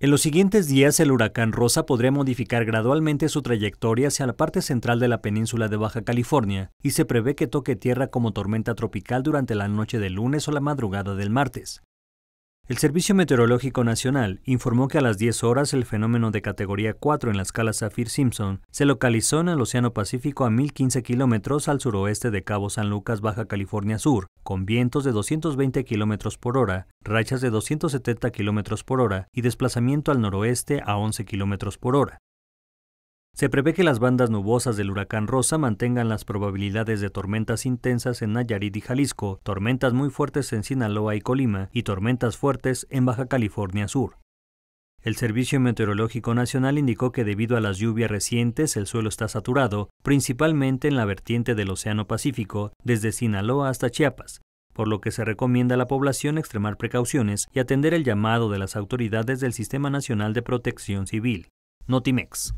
En los siguientes días, el huracán Rosa podría modificar gradualmente su trayectoria hacia la parte central de la península de Baja California y se prevé que toque tierra como tormenta tropical durante la noche del lunes o la madrugada del martes. El Servicio Meteorológico Nacional informó que a las 10 horas el fenómeno de categoría 4 en la escala Saffir-Simpson se localizó en el Océano Pacífico a 1015 kilómetros al suroeste de Cabo San Lucas, Baja California Sur, con vientos de 220 kilómetros por hora, rachas de 270 kilómetros por hora y desplazamiento al noroeste a 11 kilómetros por hora. Se prevé que las bandas nubosas del huracán Rosa mantengan las probabilidades de tormentas intensas en Nayarit y Jalisco, tormentas muy fuertes en Sinaloa y Colima y tormentas fuertes en Baja California Sur. El Servicio Meteorológico Nacional indicó que debido a las lluvias recientes el suelo está saturado, principalmente en la vertiente del Océano Pacífico, desde Sinaloa hasta Chiapas, por lo que se recomienda a la población extremar precauciones y atender el llamado de las autoridades del Sistema Nacional de Protección Civil, Notimex.